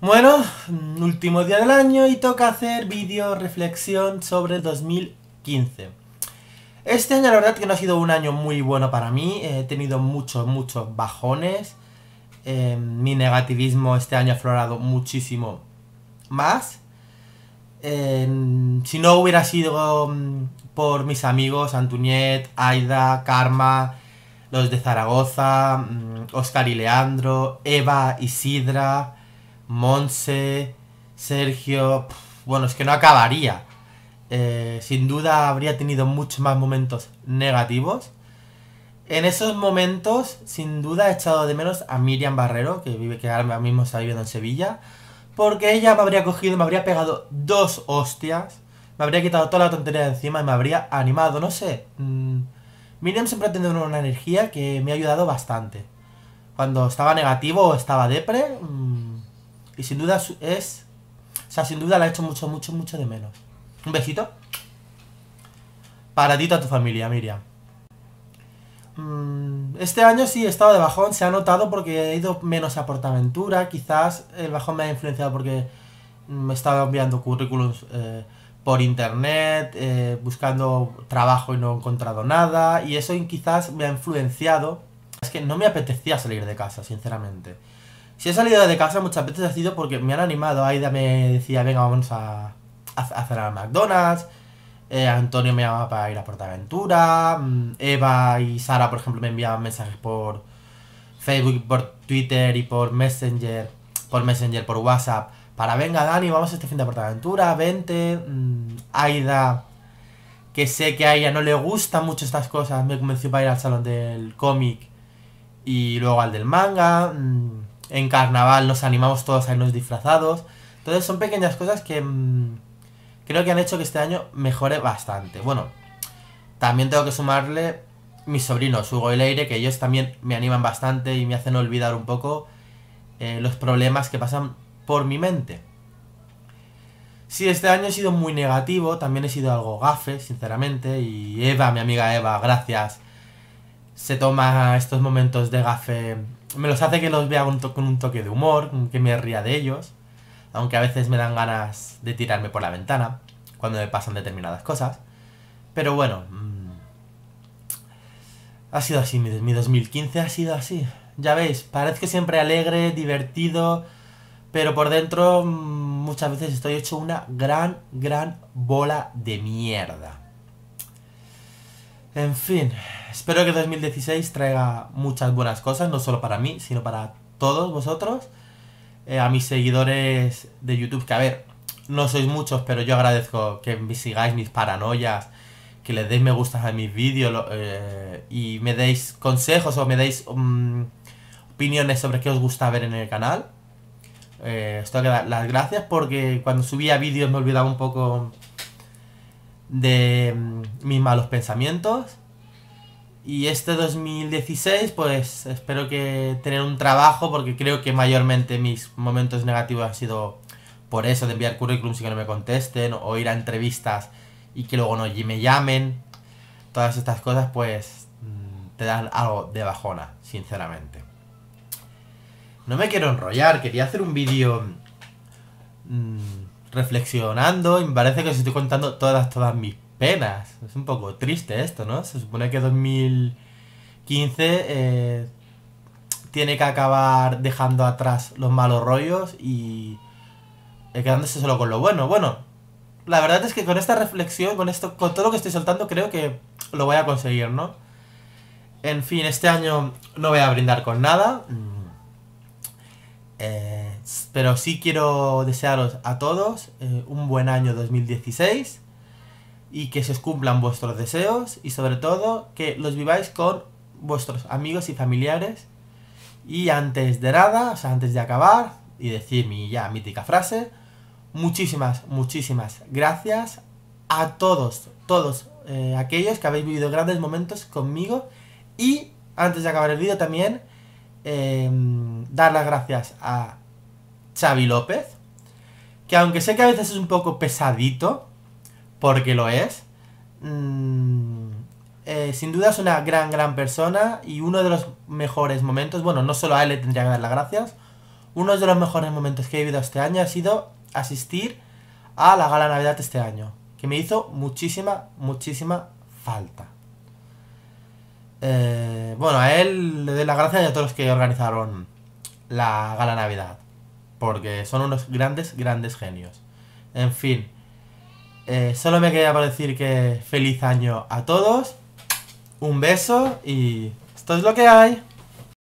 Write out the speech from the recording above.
Bueno, último día del año y toca hacer vídeo reflexión sobre 2015. Este año la verdad que no ha sido un año muy bueno para mí, he tenido muchos, muchos bajones, em, mi negativismo este año ha florado muchísimo más. Em, si no hubiera sido mm, por mis amigos Antuñet, Aida, Karma, los de Zaragoza, Oscar mm, y Leandro, Eva, y Sidra... Monse, Sergio... bueno, es que no acabaría. Eh, sin duda habría tenido muchos más momentos negativos. En esos momentos, sin duda, he echado de menos a Miriam Barrero, que vive que ahora mismo está viviendo en Sevilla, porque ella me habría cogido, me habría pegado dos hostias, me habría quitado toda la tontería de encima y me habría animado, no sé. Mm. Miriam siempre ha tenido una energía que me ha ayudado bastante. Cuando estaba negativo o estaba depre, mm, y sin duda es... O sea, sin duda la he hecho mucho, mucho, mucho de menos. Un besito. Para ti a tu familia, Miriam. Mm, este año sí he estado de bajón, se ha notado porque he ido menos a Portaventura. Quizás el bajón me ha influenciado porque me estaba enviando currículums eh, por internet, eh, buscando trabajo y no he encontrado nada. Y eso quizás me ha influenciado. Es que no me apetecía salir de casa, sinceramente. Si he salido de casa muchas veces ha sido porque me han animado. Aida me decía, venga, vamos a, hacer a cenar McDonald's. Eh, Antonio me llamaba para ir a Portaventura. Mm, Eva y Sara, por ejemplo, me enviaban mensajes por Facebook, por Twitter y por Messenger. Por Messenger, por WhatsApp. Para, venga, Dani, vamos a este fin de Portaventura, vente. Mm, Aida, que sé que a ella no le gustan mucho estas cosas, me convenció para ir al salón del cómic y luego al del manga. Mm, en carnaval nos animamos todos a irnos disfrazados. Entonces son pequeñas cosas que mm, creo que han hecho que este año mejore bastante. Bueno, también tengo que sumarle mis sobrinos, Hugo y Leire, que ellos también me animan bastante y me hacen olvidar un poco eh, los problemas que pasan por mi mente. Sí, este año he sido muy negativo, también he sido algo gafe, sinceramente, y Eva, mi amiga Eva, gracias, se toma estos momentos de gafe me los hace que los vea con, un toque de humor, que me ría de ellos, aunque a veces me dan ganas de tirarme por la ventana cuando me pasan determinadas cosas. Pero bueno, mm, ha sido así, mi, mi 2015 ha sido así. Ya veis, que siempre alegre, divertido, pero por dentro mm, muchas veces estoy hecho una gran, gran bola de mierda. En fin, espero que 2016 traiga muchas buenas cosas, no solo para mí, sino para todos vosotros, eh, a mis seguidores de YouTube, que a ver, no sois muchos, pero yo agradezco que me sigáis mis paranoias, que le deis me gustas a mis vídeos eh, y me deis consejos o me deis mm, opiniones sobre qué os gusta ver en el canal. Eh, os que las gracias porque cuando subía vídeos me olvidaba un poco de mm, mis malos pensamientos. Y este 2016, pues espero que tener un trabajo, porque creo que mayormente mis momentos negativos han sido por eso, de enviar currículums y que no me contesten, o ir a entrevistas y que luego no me llamen. Todas estas cosas, pues, mm, te dan algo de bajona, sinceramente. No me quiero enrollar, quería hacer un vídeo... Mm, reflexionando y me parece que os estoy contando todas, todas mis penas. Es un poco triste esto, ¿no? Se supone que 2015 eh, tiene que acabar dejando atrás los malos rollos y eh, quedándose solo con lo bueno. Bueno, la verdad es que con esta reflexión, con esto, con todo lo que estoy soltando, creo que lo voy a conseguir, ¿no? En fin, este año no voy a brindar con nada. Mm. Eh, pero sí quiero desearos a todos eh, un buen año 2016 y que se os cumplan vuestros deseos y sobre todo que los viváis con vuestros amigos y familiares. Y antes de nada, o sea, antes de acabar y decir mi ya mítica frase, muchísimas, muchísimas gracias a todos, todos eh, aquellos que habéis vivido grandes momentos conmigo y antes de acabar el vídeo también eh, dar las gracias a Xavi López, que aunque sé que a veces es un poco pesadito, porque lo es, mm, eh, sin duda es una gran, gran persona y uno de los mejores momentos, bueno, no solo a él le tendría que dar las gracias, uno de los mejores momentos que he vivido este año ha sido asistir a la gala Navidad este año, que me hizo muchísima, muchísima falta. Eh, bueno, a él le doy las gracias y a todos los que organizaron la gala Navidad porque son unos grandes, grandes genios. En fin, eh, solo me queda para decir que feliz año a todos, un beso y esto es lo que hay.